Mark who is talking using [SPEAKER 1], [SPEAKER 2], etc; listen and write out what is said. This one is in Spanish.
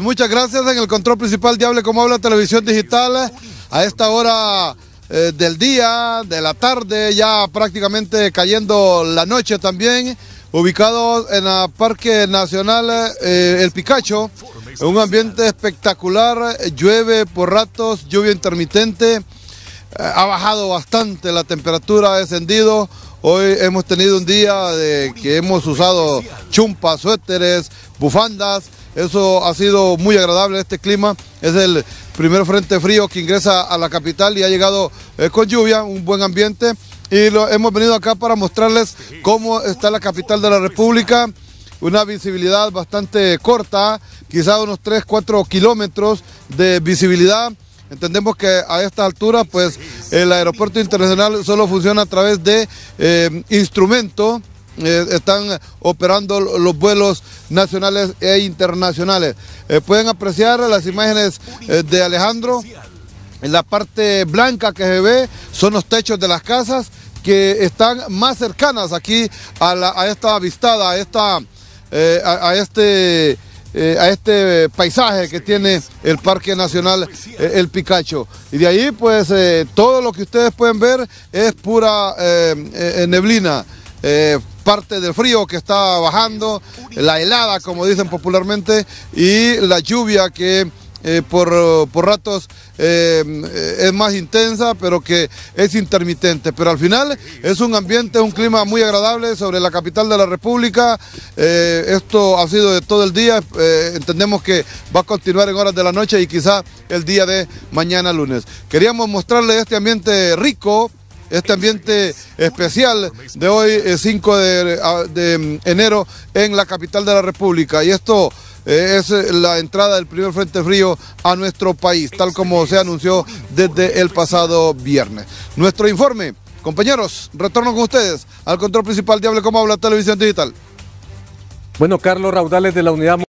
[SPEAKER 1] muchas gracias en el control principal diable Como Habla Televisión Digital. A esta hora eh, del día, de la tarde, ya prácticamente cayendo la noche también, ubicado en el Parque Nacional eh, El Picacho, un ambiente espectacular, llueve por ratos, lluvia intermitente, eh, ha bajado bastante la temperatura, ha descendido. Hoy hemos tenido un día de que hemos usado chumpas, suéteres, bufandas, eso ha sido muy agradable este clima. Es el primer frente frío que ingresa a la capital y ha llegado eh, con lluvia, un buen ambiente. Y lo, hemos venido acá para mostrarles cómo está la capital de la República. Una visibilidad bastante corta, quizá unos 3, 4 kilómetros de visibilidad. Entendemos que a esta altura, pues el aeropuerto internacional solo funciona a través de eh, instrumentos eh, están operando los vuelos nacionales e internacionales. Eh, pueden apreciar las imágenes eh, de Alejandro. En la parte blanca que se ve son los techos de las casas que están más cercanas aquí a, esta avistada, a, este... a este paisaje que tiene el Parque Nacional El Picacho. Y de ahí, pues, todo lo que ustedes pueden ver es pura neblina parte del frío que está bajando, la helada, como dicen popularmente, y la lluvia que eh, por, ratos eh, es más intensa, pero que es intermitente. Pero al final es un ambiente, un clima muy agradable sobre la capital de la República. Eh, esto ha sido de todo el día. entendemos que va a continuar en horas de la noche y quizá el día de mañana lunes. Queríamos mostrarle este ambiente rico este ambiente especial de hoy, 5 eh, de, ah, mm, enero, en la capital de la República. Y esto eh, es eh, la entrada del primer Frente Frío a nuestro país, tal como se anunció desde el pasado viernes. Nuestro informe, compañeros, retorno con ustedes al control principal de Hable Como Habla Televisión Digital. Bueno, Carlos Raudales de la Unidad